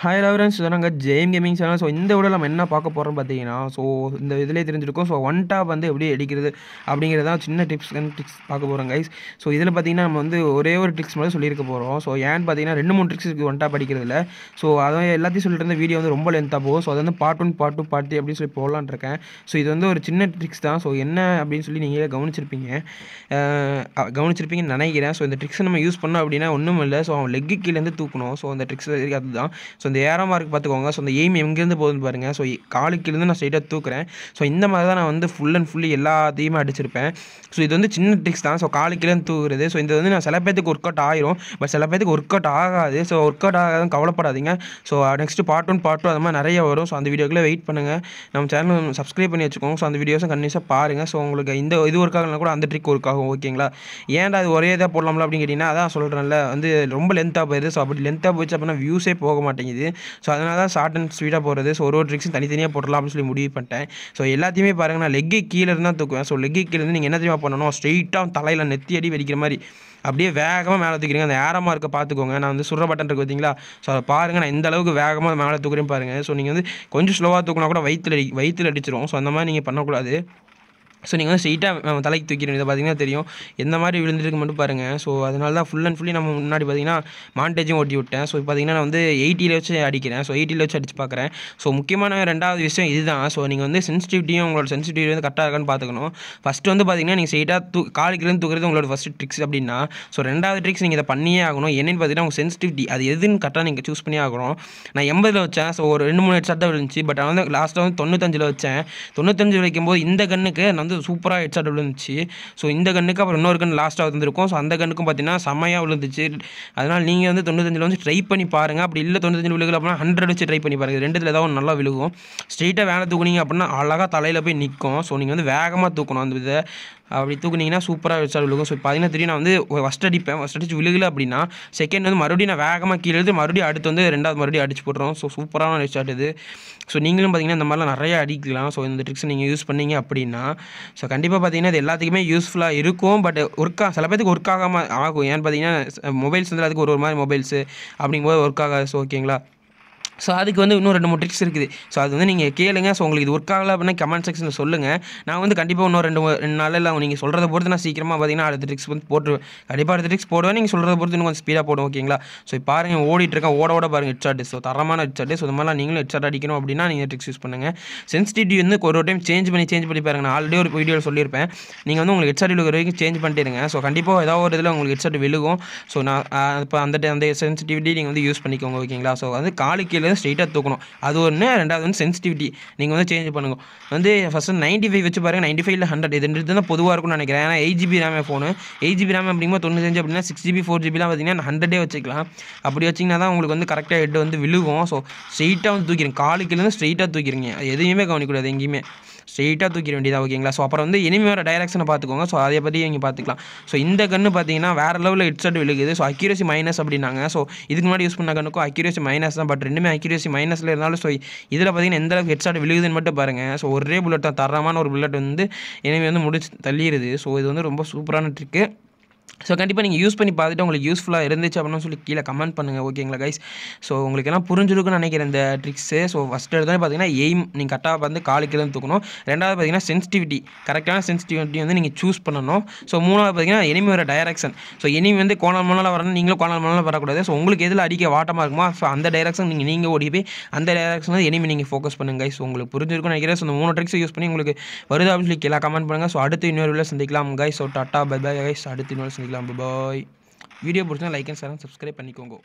hi லவரன்ஸ் நாங்கள் ஜெயம் gaming channel so இந்த விட நம்ம என்ன பார்க்க போகிறோம் பார்த்தீங்கன்னா ஸோ இந்த இதிலே தெரிஞ்சிருக்கும் ஸோ ஒன் டாப் வந்து எப்படி அடிக்கிறது அப்படிங்கிறது தான் சின்ன டிப்ஸ் அண்ட் ட்ரிக்ஸ் பார்க்க போகிறோம் கைஸ் ஸோ இதில் பார்த்தீங்கன்னா நம்ம வந்து ஒரே ஒரு ட்ரிக்ஸ் மட்டும் சொல்லியிருக்க போகிறோம் ஸோ ஏன்னு பார்த்தீங்கன்னா ரெண்டு மூணு ட்ரிக்ஸ் இருக்குது ஒன் டாப் அடிக்கிறதுல ஸோ அதை எல்லாத்தையும் சொல்லிட்டு இருந்த வீடியோ வந்து ரொம்ப லென்த்தாக போகும் ஸோ அது வந்து part one part two part three அப்படின்னு சொல்லி போகலான் இருக்கேன் ஸோ இது வந்து ஒரு சின்ன ட்ரிக்ஸ் தான் ஸோ என்ன அப்படின்னு சொல்லி நீங்களே கவனிச்சிருப்பீங்க கவனிச்சிருப்பீங்கன்னு நினைக்கிறேன் ஸோ இந்த ட்ரிக்ஸை நம்ம யூஸ் பண்ணோம் அப்படின்னா ஒன்றும் இல்லை ஸோ அவன் லெக்கு கீழேருந்து தூக்கணும் ஸோ அந்த ட்ரிக்ஸ் அதுதான் ஸோ ஸோ இந்த ஏரோ மார்க் பார்த்துக்கோங்க ஸோ இந்த எய்ம் எங்கேருந்து போகுதுன்னு பாருங்கள் ஸோ காலுக்கிலேருந்து நான் ஸ்ட்ரைட்டாக தூக்குறேன் ஸோ இந்த மாதிரி தான் நான் வந்து ஃபுல் அண்ட் ஃபுல்லி எல்லாத்தையுமே அடிச்சிருப்பேன் ஸோ இது வந்து சின்ன ட்ரிக்ஸ் தான் ஸோ காலுக்கிலேருந்து தூக்குறது ஸோ இது வந்து நான் சில பேத்துக்கு ஒர்க் அவுட் ஆயிரும் பட் சில பேத்துக்கு ஒர்க் அவுட் ஆகாது ஸோ ஒர்க் அவுட் ஆகாதும் கவலைப்படாதீங்க so next part one part two அது மாதிரி நிறைய வரும் ஸோ அந்த வீடியோக்குள்ளே வெயிட் பண்ணுங்கள் நம்ம சேனல் சப்ஸ்கிரைப் பண்ணி வச்சுக்கோங்க ஸோ அந்த வீடியோஸும் கண்டிப்பாக பாருங்கள் ஸோ உங்களுக்கு இந்த இது ஒர்க் ஆகலாம் கூட அந்த ட்ரிக் ஒர்க் ஆகும் ஓகேங்களா ஏன்டா அது ஒரே இதாக போடலாம்ல அப்படின்னு கேட்டிங்கன்னா அதான் சொல்கிறேன்ல வந்து ரொம்ப லென்த்தாக போயிடுது ஸோ அப்படி லென்த்தாக போயிடுச்சு அப்படின்னா வியூஸே போக மாட்டேங்குது தெரியுது ஸோ அதனால தான் ஷார்ட் அண்ட் ஸ்வீட்டாக போகிறது ஸோ ஒரு ஒரு ட்ரிக்ஸும் தனித்தனியாக போடலாம் அப்படின்னு சொல்லி முடிவு பண்ணிட்டேன் ஸோ எல்லாத்தையுமே பாருங்கள் நான் லெக்கை கீழே இருந்தால் தூக்குவேன் ஸோ லெக்கை கீழே இருந்து நீங்கள் என்ன தெரியுமா பண்ணணும் ஸ்ட்ரெயிட்டாக தலையில் நெத்தி அடி வெடிக்கிற மாதிரி அப்படியே வேகமாக மேலே தூக்கிறீங்க அந்த ஏரமாக இருக்க பார்த்துக்கோங்க நான் வந்து சுடுற பட்டன் இருக்கு பார்த்தீங்களா ஸோ அதை பாருங்கள் நான் எந்த அளவுக்கு வேகமாக மேலே தூக்குறேன் பாருங்கள் ஸோ நீங்கள் வந்து கொஞ்சம் ஸ்லோவாக தூக்கினா கூட வயிற்றுல அடி அடிச்சிடும் ஸோ அந்த மாதிரி நீங்கள் பண்ணக்கூடாது ஸோ நீங்கள் வந்து ஸ்ட்ரெயிட்டாக தலைக்கு தூக்கிடுங்க இதை பார்த்தீங்கன்னா தெரியும் எந்த மாதிரி விழுந்துருக்கு மட்டும் பாருங்கள் ஸோ அதனால தான் ஃபுல் அண்ட் ஃபுல்லி நம்ம முன்னாடி பார்த்தீங்கன்னா மாண்டேஜும் ஓட்டி விட்டேன் ஸோ பார்த்தீங்கன்னா நான் வந்து எயிட்டியில் வச்சு அடிக்கிறேன் ஸோ எயிட்டியில் வச்சு அடிச்சு பார்க்குறேன் ஸோ முக்கியமான ரெண்டாவது விஷயம் இதுதான் ஸோ நீங்கள் வந்து சென்சிட்டிவிட்டியும் உங்களோட சென்சிட்டிவிட்டி வந்து கரெக்டாக இருக்கான்னு பார்த்துக்கணும் ஃபஸ்ட்டு வந்து பார்த்தீங்கன்னா நீங்கள் ஸ்ட்ரெயிட்டாக தூ காலுக்குலேருந்து தூக்குறது உங்களோட ஃபஸ்ட் ட்ரிக்ஸ் அப்படின்னா ஸோ ரெண்டாவது ட்ரிக்ஸ் நீங்கள் இதை பண்ணியே ஆகணும் என்னென்னு பார்த்தீங்கன்னா உங்கள் சென்சிட்டிவிட்டி அது எதுன்னு கரெக்டாக நீங்கள் சூஸ் பண்ணி ஆகணும் நான் எண்பதில் வச்சேன் ஸோ ஒரு ரெண்டு மூணு ஹெட் சட்டை விழுந்துச்சு பட் நான் வந்து லாஸ்ட்டாக வந்து தொண்ணூத்தஞ்சில் வச்சேன் தொண்ணூத்தஞ்சு வைக்கும்போது இந்த கண்ணுக்கு நான் வந்து சூப்பராக ஹெட்ஷாட் விழுந்துச்சு ஸோ இந்த கண்ணுக்கு அப்புறம் இன்னொரு கண் லாஸ்ட்டாக வந்துருக்கும் ஸோ அந்த கண்ணுக்கும் பார்த்தீங்கன்னா செம்மையாக விழுந்துச்சு அதனால் நீங்கள் வந்து தொண்ணூத்தஞ்சில் வந்து ட்ரை பண்ணி பாருங்கள் அப்படி இல்லை தொண்ணூத்தஞ்சு விழுகல அப்படின்னா ஹண்ட்ரட் வச்சு ட்ரை பண்ணி பாருங்கள் ரெண்டுத்தில் ஏதாவது நல்லா விழுகும் ஸ்ட்ரெயிட்டாக வேலை தூக்குனீங்க அப்படின்னா அழகாக தலையில் போய் நிற்கும் ஸோ நீங்கள் வந்து வேகமாக தூக்கணும் அந்த இதை அப்படி தூக்குனீங்கன்னா சூப்பராக வச்சா விழுகும் ஸோ பார்த்தீங்கன்னா திரும்பி நான் வந்து ஃபஸ்ட் அடிப்பேன் ஃபஸ்ட் அடிச்சு விழுகல அப்படின்னா செகண்ட் வந்து மறுபடியும் நான் வேகமாக கீழே எழுது மறுபடியும் அடுத்து வந்து ரெண்டாவது மறுபடியும் அடிச்சு போடுறோம் ஸோ சூப்பரான ரிசார்ட் இது ஸோ நீங்களும் பார்த்தீங்கன்னா இந்த மாதிரிலாம் நிறையா அடிக்கலாம் ஸோ இந்த ட்ரிக்ஸ் நீங்கள் யூஸ் பண்ணீங்க அப்படின்னா ஸோ கண்டிப்பாக பார்த்தீங்கன்னா இது எல்லாத்துக்குமே யூஸ்ஃபுல்லாக இருக்கும் பட் ஒர்க் சில பேத்துக்கு ஒர்க் ஆகாமல் ஆகும் ஏன்னு பார்த்தீங்கன்னா மொபைல்ஸ் வந்து அதுக்கு ஒரு ஒரு மாதிரி மொபைல்ஸு அப்படிங்கும்போது ஒர்க் ஆகாது ஸோ ஓகேங்களா ஸோ அதுக்கு வந்து இன்னும் ரெண்டு மூணு ட்ரிக்ஸ் இருக்குது ஸோ அது வந்து நீங்கள் கேளுங்க ஸோ உங்களுக்கு இது ஒர்க் ஆகலை அப்படின்னா கமெண்ட் செக்ஷனில் சொல்லுங்கள் நான் வந்து கண்டிப்பாக இன்னும் ரெண்டு ரெண்டு நாளில் நீங்கள் சொல்கிறத பொறுத்து நான் சீக்கிரமாக பார்த்தீங்கன்னா அடுத்த ட்ரிக்ஸ் வந்து போட்டுருவேன் கண்டிப்பாக அடுத்த ட்ரிக்ஸ் போடுவேன் நீங்கள் சொல்கிறத பொறுத்து இன்னும் கொஞ்சம் ஸ்பீடாக போடுவோம் ஓகேங்களா ஸோ பாருங்கள் ஓடிட்டுருக்கேன் ஓட ஓட பாருங்கள் ஹெட்ஷாட் ஸோ தரமான ஹெட்ஷாட் ஸோ இந்த மாதிரிலாம் நீங்களும் ஹெட்ஷாட் அடிக்கணும் அப்படின்னா நீங்கள் ட்ரிக்ஸ் யூஸ் பண்ணுங்கள் சென்சிட்டிவிட்டி வந்து ஒரு டைம் சேஞ்ச் பண்ணி சேஞ்ச் பண்ணி பாருங்கள் நான் ஆல்ரெடி ஒரு வீடியோவில் சொல்லியிருப்பேன் நீங்கள் வந்து உங்களுக்கு ஹெட்ஷாட் விழுகிற வரைக்கும் சேஞ்ச் பண்ணிட்டுருங்க ஸோ கண்டிப்பாக ஏதாவது ஒரு இதில் உங்களுக்கு ஹெட்ஷாட் விழுகும் ஸோ நான் இப்போ அந்த அந்த சென்சிட்டிவிட்டி நீங்கள் வந்து யூஸ் பண்ணிக்கோங்க ஓகேங்களா ஸோ வந்து காலுக்கு வந்து ஸ்ட்ரைட்டாக தூக்கணும் அது ஒன்று ரெண்டாவது வந்து சென்சிட்டிவிட்டி நீங்கள் வந்து சேஞ்ச் பண்ணுங்கள் வந்து ஃபஸ்ட்டு நைன்ட்டி ஃபைவ் வச்சு பாருங்கள் நைன்ட்டி இல்லை ஹண்ட்ரட் ரெண்டு தான் பொதுவாக இருக்கும்னு நினைக்கிறேன் ஏன்னா எயிட் ஜிபி ரேமே ஃபோனு எயிட் ஜிபி ரேம் அப்படிங்கும்போது தொண்ணூத்தஞ்சு அப்படின்னா சிக்ஸ் ஜிபி ஃபோர் ஜிபிலாம் பார்த்தீங்கன்னா ஹண்ட்ரடே வச்சுக்கலாம் அப்படி வச்சிங்கன்னா தான் உங்களுக்கு வந்து கரெக்டாக ஹெட் வந்து விழுகும் ஸோ ஸ்ட்ரெயிட்டாக வந்து தூக்கிடுங்க காலுக்குலேருந்து ஸ்ட்ரெயிட்டாக தூக்கிடுங்க எதையுமே கவனிக்கூடாது எங்கேயுமே ஸ்ட்ரெயிட்டாக தூக்கிட வேண்டியதாக ஓகேங்களா ஸோ அப்புறம் வந்து இனிமேல் டைரக்ஷனை பார்த்துக்கோங்க ஸோ அதை பற்றி இங்கே பார்த்துக்கலாம் ஸோ இந்த கன்று பார்த்தீங்கன்னா வேறு லெவலில் ஹெட் செட் விழுகுது ஸோ அக்யூரசி மைனஸ் அப்படின்னாங்க ஸோ இதுக்கு முன்னாடி யூஸ் பண்ண கண்ணுக்கும் அக்யூரசி மைனஸ் தான் பட் ரெண்டுமே அக்யூரசி மைனஸில் இருந்தாலும் ஸோ இதில் பார்த்தீங்கன்னா எந்த அளவுக்கு செட் விழுகுதுன்னு மட்டும் பாருங்கள் ஸோ ஒரே புல்லட் தான் தரமான ஒரு புல்லட் வந்து இனிமேல் வந்து முடிச்சு தள்ளிடுது ஸோ இது வந்து ரொம்ப சூப்பரான ட்ரிக்கு ஸோ கண்டிப்பாக நீங்கள் யூஸ் பண்ணி பார்த்துட்டு உங்களுக்கு யூஸ்ஃபுல்லாக இருந்துச்சு அப்படின்னு சொல்லி கீழே கமெண்ட் பண்ணுங்கள் ஓகேங்களா கைஸ் ஸோ உங்களுக்கு எல்லாம் புரிஞ்சிருக்குன்னு நினைக்கிறேன் இந்த ட்ரிக்ஸு ஸோ ஃபஸ்ட் எடுத்தோடனே பார்த்தீங்கன்னா எய்ம் நீங்கள் கரெக்டாக வந்து காலு இருந்து தூக்கணும் ரெண்டாவது பார்த்தீங்கன்னா சென்சிட்டிவிட்டி கரெக்டான சென்சிட்டிவிட்டி வந்து நீங்கள் சூஸ் பண்ணணும் ஸோ மூணாவது பார்த்தீங்கன்னா எனிமியோட டைரக்ஷன் ஸோ எனிமி வந்து கோணல் மணலில் வரணும் நீங்களும் கோணல் மணலில் வரக்கூடாது ஸோ உங்களுக்கு எதில் அடிக்க வாட்டமாக இருக்குமா ஸோ அந்த டைரக்ஷன் நீங்கள் நீங்கள் ஓடி போய் அந்த டைரக்ஷன் வந்து எனிமி நீங்கள் ஃபோக்கஸ் பண்ணுங்க கைஸ் உங்களுக்கு புரிஞ்சிருக்குன்னு நினைக்கிறேன் ஸோ இந்த மூணு ட்ரிக்ஸ் யூஸ் பண்ணி உங்களுக்கு வருது அப்படின்னு சொல்லி கீழே கமெண்ட் பண்ணுங்கள் ஸோ அடுத்து இன்னொரு சந்திக்கலாம் guys so tata bye bye guys அடுத்து இன்னொரு பண்ணிக்கலாம் பாய் வீடியோ பிடிச்சா லைக் அண்ட் சேனல் சப்ஸ்கிரைப் பண்ணிக்கோங்க